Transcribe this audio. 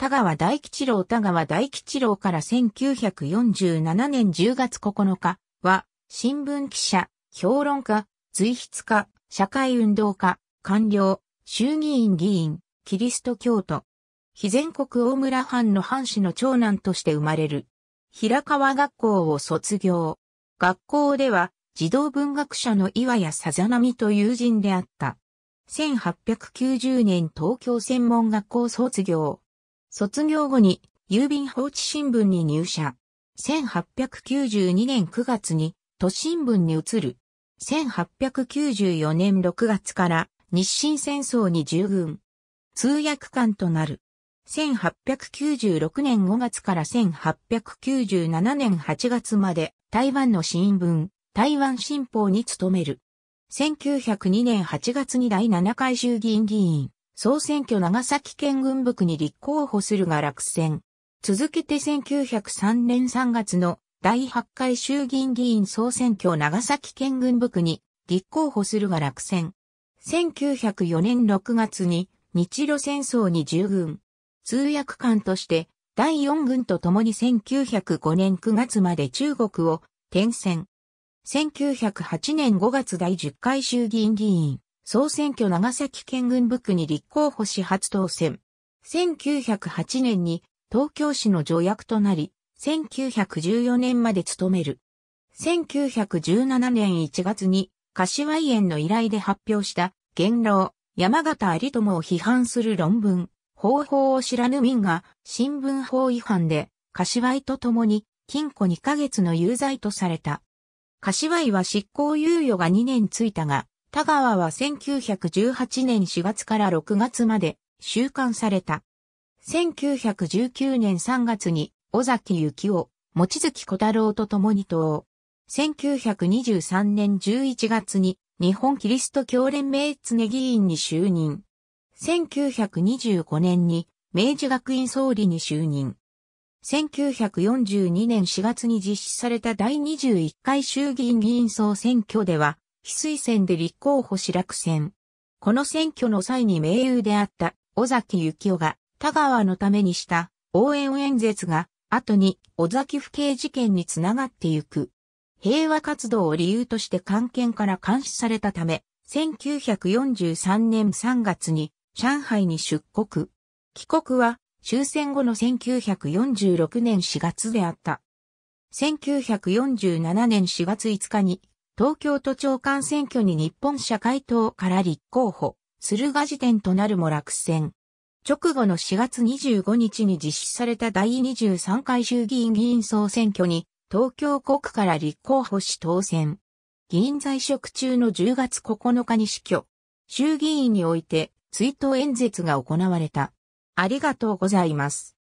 田川大吉郎田川大吉郎から1947年10月9日は、新聞記者、評論家、随筆家、社会運動家、官僚、衆議院議員、キリスト教徒。非全国大村藩の藩士の長男として生まれる。平川学校を卒業。学校では、児童文学者の岩谷さざなみと友人であった。1890年東京専門学校卒業。卒業後に郵便放置新聞に入社。1892年9月に都新聞に移る。1894年6月から日清戦争に従軍。通訳官となる。1896年5月から1897年8月まで台湾の新聞、台湾新報に勤める。1902年8月に第7回衆議院議員、総選挙長崎県軍部区に立候補するが落選。続けて1903年3月の第8回衆議院議員総選挙長崎県軍部区に立候補するが落選。1904年6月に日露戦争に従軍。通訳官として第4軍と共に1905年9月まで中国を転戦。1908年5月第10回衆議院議員。総選挙長崎県軍部区に立候補し初当選。1908年に東京市の助役となり、1914年まで務める。1917年1月に柏井園の依頼で発表した元老山形有友を批判する論文、方法を知らぬ民が新聞法違反で柏井と共に禁錮2ヶ月の有罪とされた。柏井は執行猶予が2年ついたが、田川は1918年4月から6月まで収監された。1919年3月に尾崎幸夫、望月小太郎と共に党。1923年11月に日本キリスト教連盟常議員に就任。1925年に明治学院総理に就任。1942年4月に実施された第21回衆議院議員総選挙では、非推薦で立候補し落選。この選挙の際に盟友であった尾崎幸雄が田川のためにした応援演説が後に尾崎府警事件につながってゆく。平和活動を理由として官憲から監視されたため、1943年3月に上海に出国。帰国は終戦後の1946年4月であった。1947年4月5日に東京都長官選挙に日本社会党から立候補、するが時点となるも落選。直後の4月25日に実施された第23回衆議院議員総選挙に、東京国から立候補し当選。議員在職中の10月9日に死去。衆議院において追悼演説が行われた。ありがとうございます。